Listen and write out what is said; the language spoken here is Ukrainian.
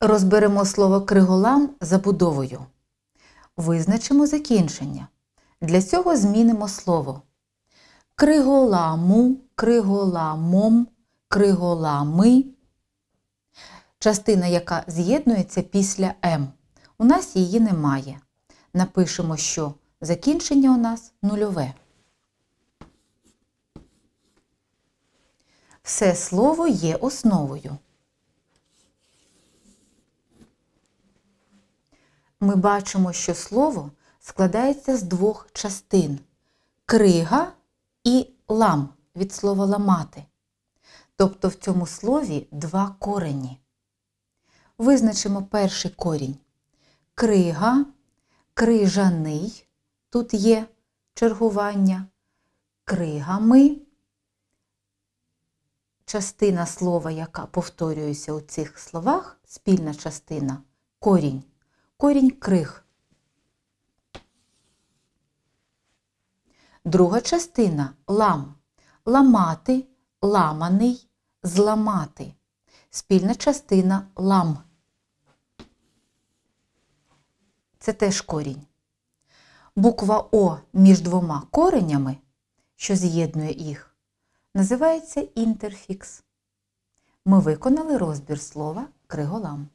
Розберемо слово криголам забудовою. Визначимо закінчення. Для цього змінимо слово. Криголаму, криголамом, криголами. Частина, яка з'єднується після М. У нас її немає. Напишемо, що закінчення у нас нульове. Все слово є основою. ми бачимо, що слово складається з двох частин крига і лам від слова ламати. Тобто в цьому слові два корені. Визначимо перший корінь. Крига, крижаний, тут є чергування, кригами. Частина слова, яка повторюється у цих словах, спільна частина корінь корінь крих. Друга частина лам. Ламати, ламаний, зламати. Спільна частина лам. Це теж корінь. Буква О між двома коренями, що з'єднує їх, називається інтерфікс. Ми виконали розбір слова криголам.